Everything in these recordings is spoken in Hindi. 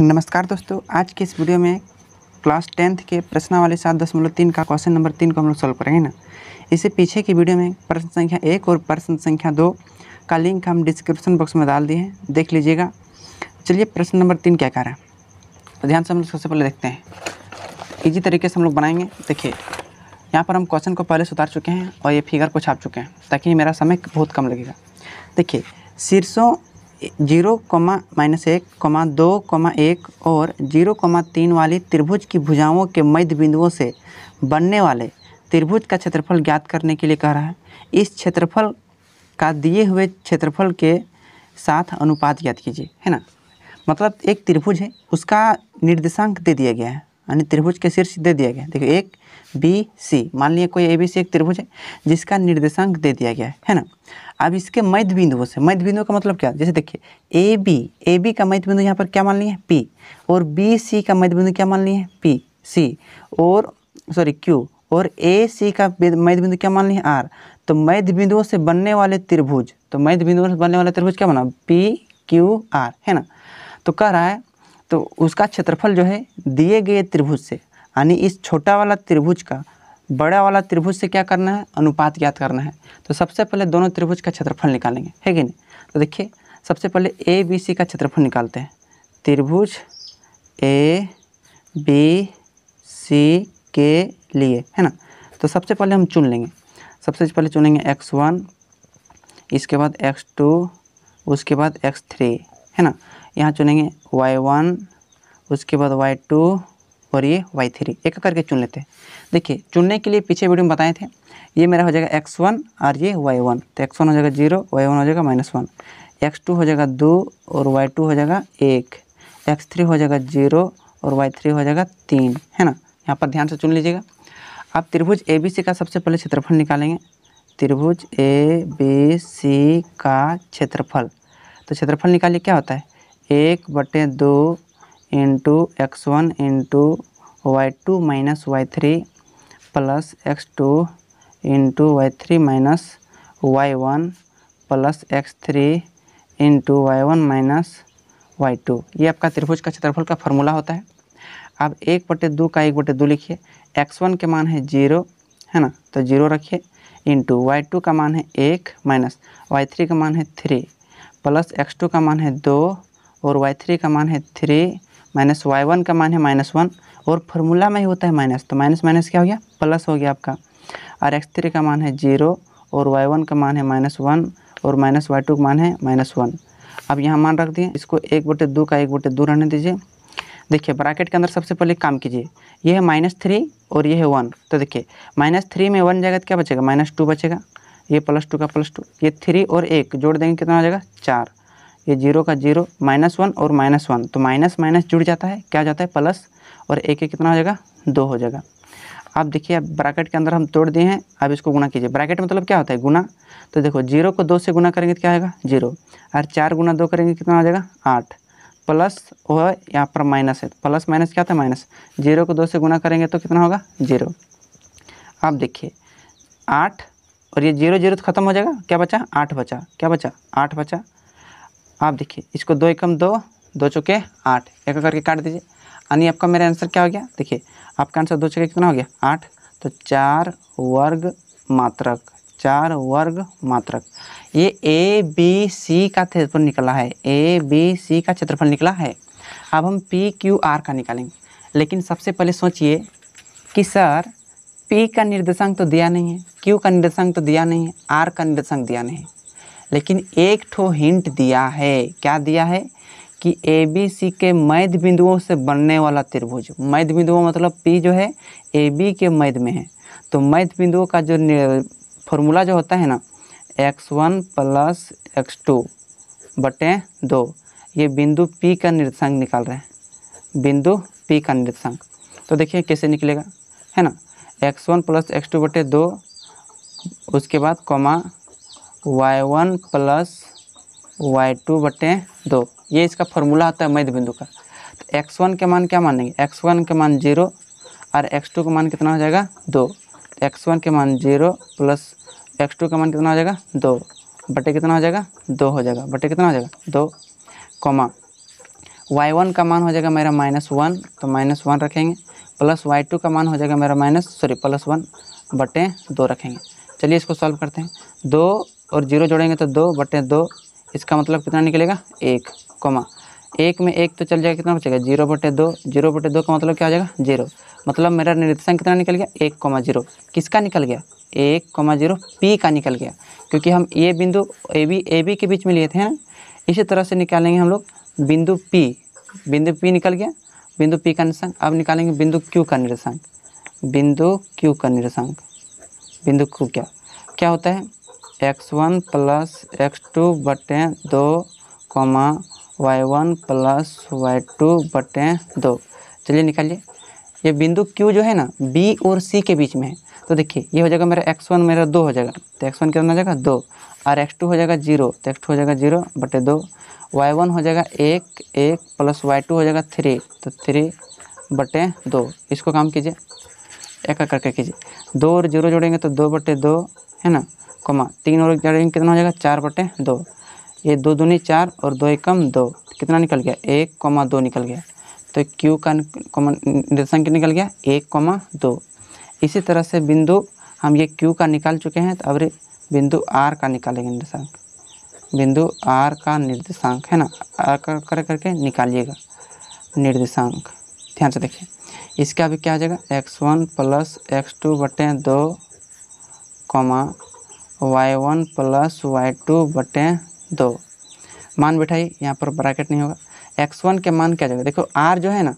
नमस्कार दोस्तों आज के इस वीडियो में क्लास टेंथ के प्रश्नावली सात दशमलव तीन का क्वेश्चन नंबर तीन को हम लोग सॉल्व करेंगे ना इसे पीछे की वीडियो में प्रश्न संख्या एक और प्रश्न संख्या दो का लिंक हम डिस्क्रिप्शन बॉक्स में डाल दिए हैं देख लीजिएगा चलिए प्रश्न नंबर तीन क्या कह रहा है ध्यान से हम लोग सबसे पहले देखते हैं इजी तरीके से हम लोग बनाएंगे देखिए यहाँ पर हम क्वेश्चन को पहले सुधार चुके हैं और ये फिगर को छाप चुके हैं ताकि मेरा समय बहुत कम लगेगा देखिए शीर्षों जीरो कोमा माइनस एक कोमा दो कोमा एक और जीरो कोमा तीन वाली त्रिभुज की भुजाओं के मध्य बिंदुओं से बनने वाले त्रिभुज का क्षेत्रफल ज्ञात करने के लिए कह रहा है इस क्षेत्रफल का दिए हुए क्षेत्रफल के साथ अनुपात ज्ञात कीजिए है ना मतलब एक त्रिभुज है उसका निर्देशांक दे दिया गया है यानी त्रिभुज के शीर्ष दे दिया गया देखिए एक बी सी मान लिया कोई ए बी सी एक त्रिभुज है जिसका निर्देशांक दे दिया गया है है ना अब इसके मध्य बिंदुओं से मध्य बिंदुओं का मतलब क्या जैसे देखिए ए बी ए बी का मध्य बिंदु यहाँ पर क्या मान है पी और बी सी का मध्य बिंदु क्या मान है पी सी और सॉरी क्यू और ए सी का मध्य बिंदु क्या मान है आर तो मध्य बिंदुओं से बनने वाले त्रिभुज तो मध्य बिंदुओं से बनने वाला त्रिभुज क्या माना पी क्यू आर है ना तो कह रहा है तो उसका क्षेत्रफल जो है दिए गए त्रिभुज से यानी इस छोटा वाला त्रिभुज का बड़ा वाला त्रिभुज से क्या करना है अनुपात ज्ञात करना है तो सबसे पहले दोनों त्रिभुज का क्षेत्रफल निकालेंगे है कि नहीं तो देखिए सबसे पहले ए बी सी का क्षेत्रफल निकालते हैं त्रिभुज ए बी सी के लिए है ना तो सबसे पहले हम चुन लेंगे सबसे पहले चुनेंगे एक्स वन इसके बाद एक्स टू उसके बाद एक्स थ्री है ना यहाँ चुनेंगे वाई वन उसके बाद वाई टू और ये वाई थ्री एक करके चुन लेते हैं देखिए चुनने के लिए पीछे वीडियो में बताए थे ये मेरा हो जाएगा एक्स वन और ये वाई वन तो एक्स वन हो जाएगा जीरो वाई वन हो जाएगा माइनस वन एक्स टू हो जाएगा दो और वाई टू हो जाएगा एक एक्स थ्री हो जाएगा जीरो और वाई थ्री हो जाएगा तीन है ना यहाँ पर ध्यान से चुन लीजिएगा आप त्रिभुज ए बी सी का सबसे पहले क्षेत्रफल निकालेंगे त्रिभुज ए बी सी का क्षेत्रफल तो क्षेत्रफल निकालिए क्या होता है एक बटे दो into x one into y two minus y three plus x two into y three minus y one plus x three into y one minus y two ये आपका त्रिभुज का क्षेत्रफल का फॉर्मूला होता है अब एक बटे दो का एक बटे दो लिखिए एक्स वन के मान है जीरो है ना तो जीरो रखिए इंटू वाई टू का मान है एक माइनस वाई थ्री का मान है थ्री प्लस एक्स टू का मान है दो और वाई थ्री का मान है थ्री माइनस वाई वन का मान है माइनस वन और फार्मूला में ही होता है माइनस तो माइनस माइनस क्या हो गया प्लस हो गया आपका और एक्स थ्री का मान है जीरो और वाई वन का मान है माइनस वन और माइनस वाई टू का मान है माइनस वन अब यहाँ मान रख दिए इसको एक बटे दो का एक बटे दो रहने दीजिए देखिए ब्रैकेट के अंदर सबसे पहले काम कीजिए यह है माइनस थ्री और यह है वन तो देखिए माइनस थ्री में वन जाएगा तो क्या बचेगा माइनस टू बचेगा ये प्लस टू का प्लस टू ये थ्री और एक जोड़ देंगे कितना हो जाएगा चार ये जीरो का जीरो माइनस वन और माइनस वन तो माइनस माइनस जुड़ जाता है क्या हो जाता है प्लस और एक एक कितना हो जाएगा दो हो जाएगा आप देखिए अब ब्रैकेट के अंदर हम तोड़ दिए हैं अब इसको गुना कीजिए ब्रैकेट मतलब क्या होता है गुना तो देखो जीरो को दो से गुना करेंगे तो क्या होगा जीरो और चार गुना दो करेंगे कितना हो जाएगा आठ प्लस वो है यहाँ पर माइनस है प्लस माइनस क्या था माइनस जीरो को दो से गुना करेंगे तो कितना होगा जीरो आप देखिए आठ और ये जीरो जीरो तो खत्म हो जाएगा क्या बचा आठ बचा क्या बचा आठ बचा आप देखिए इसको दो एकम दो दो चौके आठ एक करके काट दीजिए यानी आपका मेरा आंसर क्या हो गया देखिए आपका आंसर दो चौके कितना हो गया आठ तो चार वर्ग मात्रक चार वर्ग मात्रक ये ए बी सी का क्षेत्रफल निकला है ए बी सी का क्षेत्रफल निकला है अब हम पी क्यू आर का निकालेंगे लेकिन सबसे पहले सोचिए कि सर पी का निर्देशांक तो दिया नहीं है क्यू का निर्देशांक तो दिया नहीं है आर का निर्देशांक दिया नहीं है लेकिन एक ठो हिंट दिया है क्या दिया है कि ए बी सी के मध्य बिंदुओं से बनने वाला त्रिभुज मध्य बिंदुओं मतलब पी जो है ए बी के मध्य में है तो मध्य बिंदुओं का जो फॉर्मूला जो होता है ना x one plus x two बटे दो ये बिंदु पी का निर्देशांक निकाल रहे हैं बिंदु पी का निर्देशांक तो देखिए कैसे निकलेगा है ना x one plus x two बटे दो उसके बाद comma y one plus y two बटे दो ये इसका फॉर्मूला होता है मध्य बिंदु का तो एक्स वन के मान क्या मानेंगे एक्स वन के मान जीरो और एक्स टू का मान कितना हो जाएगा दो एक्स वन के मान जीरो प्लस एक्स टू का मान कितना हो जाएगा दो बटे कितना हो जाएगा दो हो जाएगा बटे कितना हो जाएगा दो कॉमा वाई वन का मान हो जाएगा मेरा माइनस वन तो माइनस वन रखेंगे प्लस वाई टू का मान हो जाएगा मेरा माइनस सॉरी प्लस वन बटे दो रखेंगे चलिए इसको सॉल्व करते हैं दो और जीरो जोड़ेंगे तो दो बटे दो इसका मतलब कितना निकलेगा एक कोमा एक में एक तो चल जाएगा कितना बचेगा जीरो बटे दो जीरो बटे दो का मतलब क्या हो जाएगा जीरो मतलब मेरा निर्देशांक कितना निकल गया एक कोमा जीरो किसका निकल गया एक कोमा जीरो पी का निकल गया क्योंकि हम ये बिंदु ए बी ए बी के बीच में लिए थे ना इसी तरह से निकालेंगे हम लोग बिंदु पी बिंदु पी निकल गया बिंदु पी का निर्देशांक अब निकालेंगे बिंदु क्यू का निर्देशांक बिंदु क्यू का निर्देशांक बिंदु क्यू क्या क्या होता है x one plus x two बटे दो comma y one plus y two बटे दो चलिए निकालिए ये बिंदु क्यू जो है ना बी और सी के बीच में है तो देखिए ये हो जाएगा मेरा एक्स वन मेरा दो हो जाएगा तो एक्स वन कितना हो जाएगा दो और एक्स टू हो जाएगा जीरो तो एक्स टू हो जाएगा जीरो बटे दो वाई वन हो जाएगा एक एक प्लस वाई टू हो जाएगा थ्री तो थ्री बटे दो इसको काम कीजिए एक करके कीजिए दो और जीरो जोड़ेंगे तो दो बटे दो है ना कमा तीन और एक कितना हो जाएगा चार बटे दो ये दो दूनी चार और दो एकम दो कितना निकल गया एक कोमा दो निकल गया तो क्यू का कॉमन निर्देशांक निकल गया एक कोमा दो इसी तरह से बिंदु हम ये क्यू का निकाल चुके हैं तो अब बिंदु आर का निकालेंगे निर्देशांक बिंदु आर का निर्देशांक है ना आर का कर करके निकालिएगा निर्देशांक ध्यान से देखिए इसका अभी क्या आ जाएगा x one plus x two बटे दो comma y one plus y two बटे दो मान बिठाइए यहाँ पर ब्रैकेट नहीं होगा एक्स वन के मान क्या जाएगा देखो आर जो है ना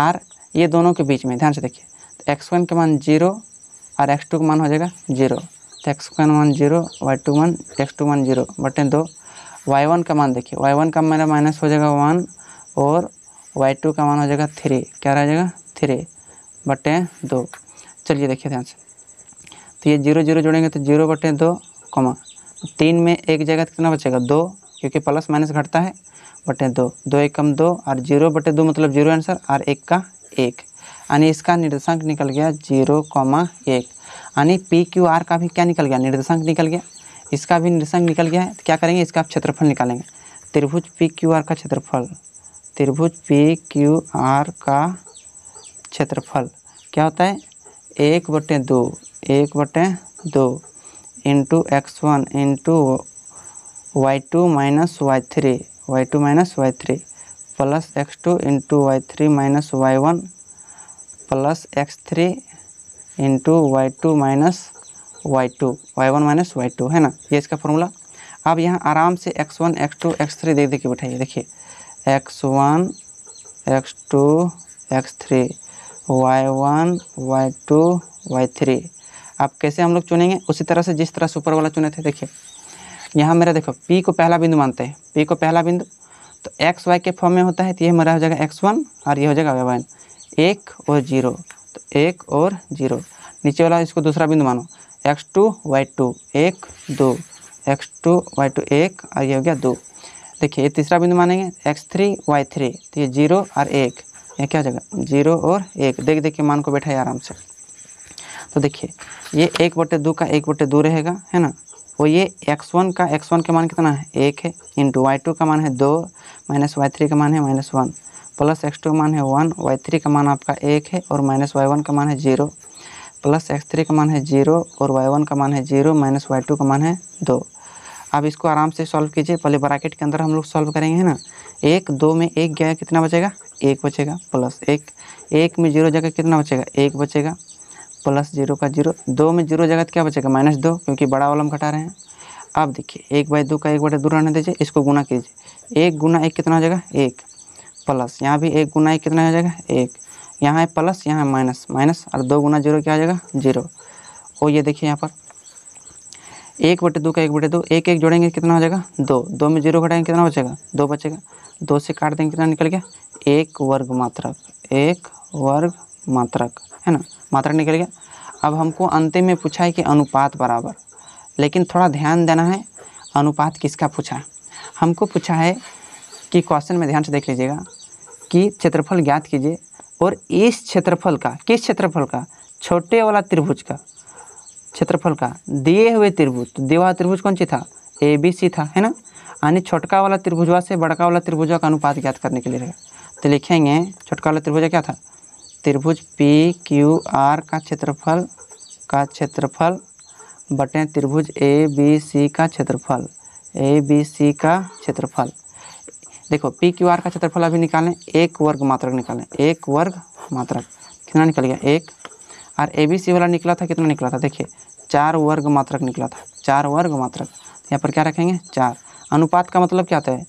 आर ये दोनों के बीच में ध्यान से देखिए तो एक्स वन के मान जीरो और एक्स तो टू का मान हो जाएगा जीरो तो एक्स वन मान zero y two one x two one zero बटे दो वाई वन का मान देखिए वाई वन का मेरा माइनस हो जाएगा वन और वाई टू का मान हो जाएगा थ्री क्या रह जाएगा थ्री बटे दो चलिए देखिए ध्यान से तो ये जीरो जीरो जोड़ेंगे तो जीरो बटे दो कॉमा तीन में एक जगह कितना बचेगा दो क्योंकि प्लस माइनस घटता है बटे दो दो एक कम दो और जीरो बटे दो मतलब जीरो आंसर और एक का एक यानी इसका निर्देशांक निकल गया जीरो कॉमा एक यानी पी क्यू आर का भी क्या निकल गया निर्देशांक निकल गया इसका भी निर्देशांक निकल गया है तो क्या करेंगे इसका आप क्षेत्रफल निकालेंगे त्रिभुज पी क्यू आर का क्षेत्रफल त्रिभुज पी क्यू आर का क्षेत्रफल क्या होता है एक बटे दो एक बटे दो into x one into y two minus y three y two minus y three plus x two into y three minus y one plus x three into y two minus y two y one minus y two है ना ये इसका फॉर्मूला अब यहाँ आराम से x one x two x three देख देखिए के बैठाइए देखिए x one x two x three y one Y two y three आप कैसे हम लोग चुनेंगे उसी तरह से जिस तरह से ऊपर वाला चुने थे देखिए यहाँ मेरा देखो पी को पहला बिंदु मानते हैं पी को पहला बिंदु तो एक्स वाई के फॉर्म में होता है तो ये मेरा हो जाएगा एक्स वन और ये हो जाएगा वाई वन एक और जीरो तो एक और जीरो नीचे वाला इसको दूसरा बिंदु मानो एक्स टू वाई टू एक दो एक्स टू वाई टू एक और ये हो गया दो देखिए ये तीसरा बिंदु मानेंगे एक्स थ्री वाई थ्री तो ये जीरो और एक यहाँ क्या हो जाएगा जीरो और एक देख देख के मान को बैठाए आराम से तो देखिए ये एक बटे दो का एक बटे दो रहेगा है ना और ये एक्स वन का एक्स वन का मान कितना है एक है इंटू वाई टू का मान है दो माइनस वाई थ्री का मान है minus one plus x two का मान है वन वाई थ्री का मान आपका एक है और माइनस वाई वन का मान है जीरो प्लस एक्स थ्री का मान है जीरो और वाई वन का मान है जीरो माइनस वाई टू का मान है दो अब इसको आराम से सॉल्व कीजिए पहले ब्रैकेट के अंदर हम लोग सॉल्व करेंगे है ना एक दो में एक गया कितना बचेगा एक बचेगा प्लस एक एक में जीरो जगह कितना बचेगा एक बचेगा प्लस जीरो का जीरो दो में जीरो जगह तो क्या बचेगा माइनस दो क्योंकि बड़ा वाला हम घटा रहे हैं अब देखिए एक बाई दो का एक बटे दो रहने दीजिए इसको गुना कीजिए एक गुना एक कितना हो जाएगा एक प्लस यहाँ भी एक गुना एक कितना हो जाएगा एक यहाँ है प्लस यहाँ है माइनस माइनस और दो गुना जीरो क्या हो जाएगा जीरो और ये देखिए यहाँ पर एक बटे दो का एक बटे दो एक एक जोड़ेंगे कितना हो जाएगा दो दो में जीरो घटाएंगे कितना बचेगा दो बचेगा दो से काट देंगे कितना निकल गया एक वर्ग मात्रक एक वर्ग मात्रक है ना मात्रक निकल गया अब हमको अंतिम में पूछा है कि अनुपात बराबर लेकिन थोड़ा ध्यान देना है अनुपात किसका पूछा है हमको पूछा है कि क्वेश्चन में ध्यान से देख लीजिएगा कि क्षेत्रफल ज्ञात कीजिए और इस क्षेत्रफल का किस क्षेत्रफल का छोटे वाला त्रिभुज का क्षेत्रफल का दिए हुए त्रिभुज तो दिए हुआ त्रिभुज कौन सी था ए बी सी था है ना यानी छोटका वाला त्रिभुजवा से बड़का वाला त्रिभुजा का अनुपात ज्ञात करने के लिए रहेगा तो लिखेंगे छोटका वाला त्रिभुजा क्या था त्रिभुज पी क्यू आर का क्षेत्रफल का क्षेत्रफल बटे त्रिभुज ए बी सी का क्षेत्रफल ए बी सी का क्षेत्रफल देखो पी क्यू आर का क्षेत्रफल अभी निकालें एक वर्ग मात्रक निकालें एक वर्ग मात्रक कितना निकल गया एक और ए बी सी वाला निकला था कितना निकला था देखिए चार वर्ग मात्रक निकला था चार वर्ग मात्रक यहाँ पर क्या रखेंगे चार अनुपात का मतलब क्या होता है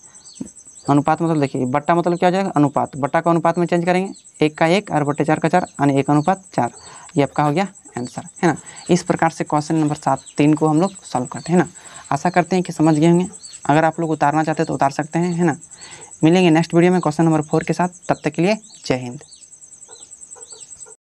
अनुपात मतलब देखिए बट्टा मतलब क्या हो जाएगा अनुपात बट्टा का अनुपात में चेंज करेंगे एक का एक और बट्टे चार का चार यानी एक अनुपात चार ये आपका हो गया आंसर है ना इस प्रकार से क्वेश्चन नंबर सात तीन को हम लोग सॉल्व करते हैं ना आशा करते हैं कि समझ गए होंगे अगर आप लोग उतारना चाहते हैं तो उतार सकते हैं है ना मिलेंगे नेक्स्ट वीडियो में क्वेश्चन नंबर फोर के साथ तब तक के लिए जय हिंद